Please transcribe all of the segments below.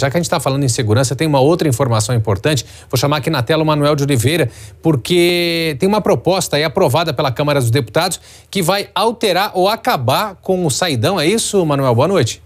Já que a gente está falando em segurança, tem uma outra informação importante. Vou chamar aqui na tela o Manuel de Oliveira, porque tem uma proposta aí aprovada pela Câmara dos Deputados que vai alterar ou acabar com o saidão. É isso, Manuel? Boa noite.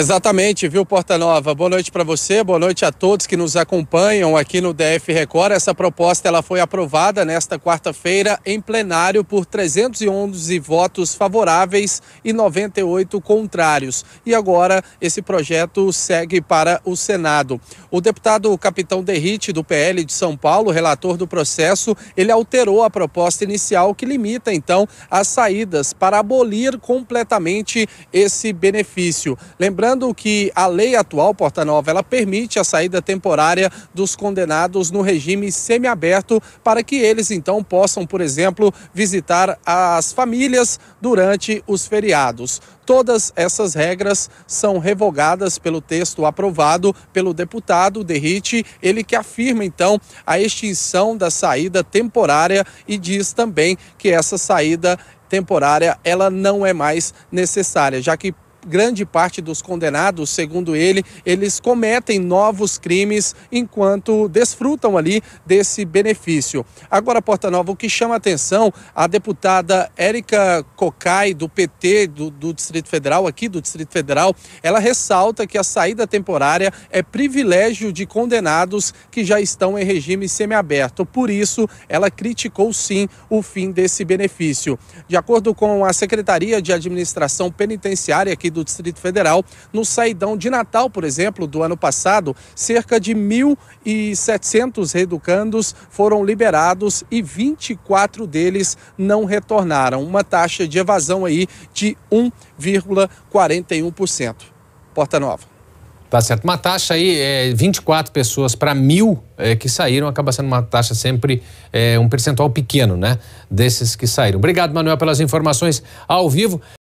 Exatamente, viu, Porta Nova? Boa noite para você, boa noite a todos que nos acompanham aqui no DF Record. Essa proposta ela foi aprovada nesta quarta-feira em plenário por 311 votos favoráveis e 98 contrários. E agora esse projeto segue para o Senado. O deputado Capitão Derrite, do PL de São Paulo, relator do processo, ele alterou a proposta inicial que limita, então, as saídas para abolir completamente esse benefício. Lembrando Lembrando que a lei atual, Porta Nova, ela permite a saída temporária dos condenados no regime semiaberto para que eles então possam, por exemplo, visitar as famílias durante os feriados. Todas essas regras são revogadas pelo texto aprovado pelo deputado Derrite, ele que afirma então a extinção da saída temporária e diz também que essa saída temporária ela não é mais necessária, já que grande parte dos condenados, segundo ele, eles cometem novos crimes enquanto desfrutam ali desse benefício. Agora, Porta Nova, o que chama a atenção, a deputada Érica Cocai, do PT do, do Distrito Federal, aqui do Distrito Federal, ela ressalta que a saída temporária é privilégio de condenados que já estão em regime semiaberto. Por isso, ela criticou sim o fim desse benefício. De acordo com a Secretaria de Administração Penitenciária aqui do Distrito Federal. No saidão de Natal, por exemplo, do ano passado, cerca de 1.700 reeducandos foram liberados e 24 deles não retornaram. Uma taxa de evasão aí de 1,41%. Porta Nova. Tá certo. Uma taxa aí, é, 24 pessoas para mil é, que saíram, acaba sendo uma taxa sempre, é, um percentual pequeno, né? Desses que saíram. Obrigado, Manuel, pelas informações ao vivo.